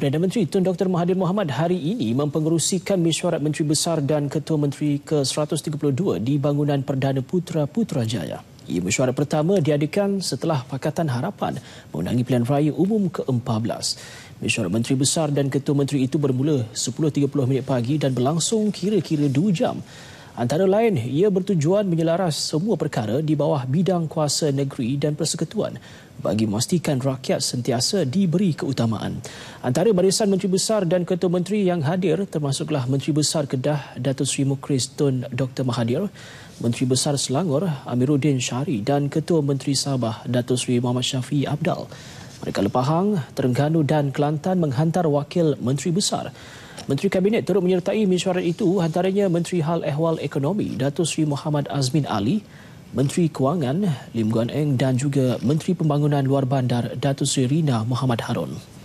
Perdana Menteri Tun Dr. Mahathir Mohamad hari ini mempengerusikan mesyuarat Menteri Besar dan Ketua Menteri ke-132 di bangunan Perdana Putra Putrajaya. Ia mesyuarat pertama diadakan setelah Pakatan Harapan mengundangi pilihan raya umum ke-14. Mesyuarat Menteri Besar dan Ketua Menteri itu bermula 10.30 pagi dan berlangsung kira-kira 2 jam. Antara lain, ia bertujuan menyelaras semua perkara di bawah bidang kuasa negeri dan persekutuan bagi memastikan rakyat sentiasa diberi keutamaan. Antara barisan Menteri Besar dan Ketua Menteri yang hadir termasuklah Menteri Besar Kedah Datuk Seri Mukris Tun Dr. Mahathir, Menteri Besar Selangor Amiruddin Syari dan Ketua Menteri Sabah Datuk Seri Muhammad Syafi Abdal. Mereka Lepahang, Terengganu dan Kelantan menghantar wakil Menteri Besar. Menteri Kabinet turut menyertai mesyuarat itu antaranya Menteri Hal Ehwal Ekonomi Datuk Seri Muhammad Azmin Ali, Menteri Kewangan Lim Guan Eng dan juga Menteri Pembangunan Luar Bandar Datuk Seri Rina Muhammad Harun.